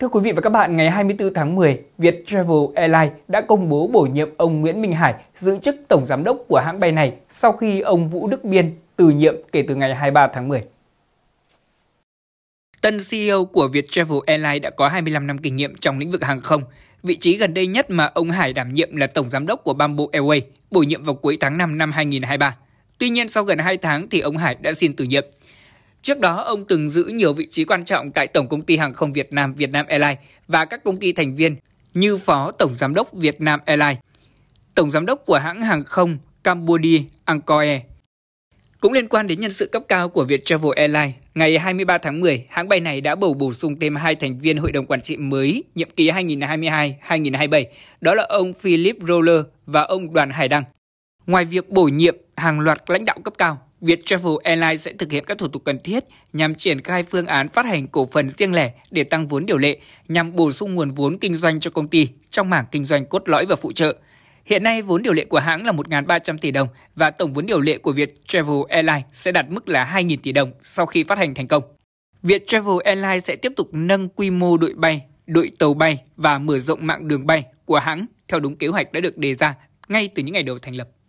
Thưa quý vị và các bạn, ngày 24 tháng 10, Việt Travel Airlines đã công bố bổ nhiệm ông Nguyễn Minh Hải giữ chức tổng giám đốc của hãng bay này sau khi ông Vũ Đức Biên từ nhiệm kể từ ngày 23 tháng 10. Tân CEO của Việt Travel Airlines đã có 25 năm kinh nghiệm trong lĩnh vực hàng không. Vị trí gần đây nhất mà ông Hải đảm nhiệm là tổng giám đốc của Bamboo Airways, bổ nhiệm vào cuối tháng 5 năm 2023. Tuy nhiên, sau gần 2 tháng thì ông Hải đã xin từ nhiệm. Trước đó, ông từng giữ nhiều vị trí quan trọng tại Tổng công ty Hàng không Việt Nam Vietnam Airlines và các công ty thành viên như Phó Tổng Giám đốc Vietnam Airlines, Tổng Giám đốc của hãng hàng không Cambodia Angkor Air. Cũng liên quan đến nhân sự cấp cao của Viettravel Airlines, ngày 23 tháng 10, hãng bay này đã bầu bổ sung thêm hai thành viên hội đồng quản trị mới nhiệm kỳ 2022-2027, đó là ông Philip Roller và ông Đoàn Hải Đăng. Ngoài việc bổ nhiệm hàng loạt lãnh đạo cấp cao, Viettravel Airlines sẽ thực hiện các thủ tục cần thiết nhằm triển khai phương án phát hành cổ phần riêng lẻ để tăng vốn điều lệ nhằm bổ sung nguồn vốn kinh doanh cho công ty trong mảng kinh doanh cốt lõi và phụ trợ. Hiện nay, vốn điều lệ của hãng là 1.300 tỷ đồng và tổng vốn điều lệ của Viettravel Airlines sẽ đạt mức là 2.000 tỷ đồng sau khi phát hành thành công. Viettravel Airlines sẽ tiếp tục nâng quy mô đội bay, đội tàu bay và mở rộng mạng đường bay của hãng theo đúng kế hoạch đã được đề ra ngay từ những ngày đầu thành lập.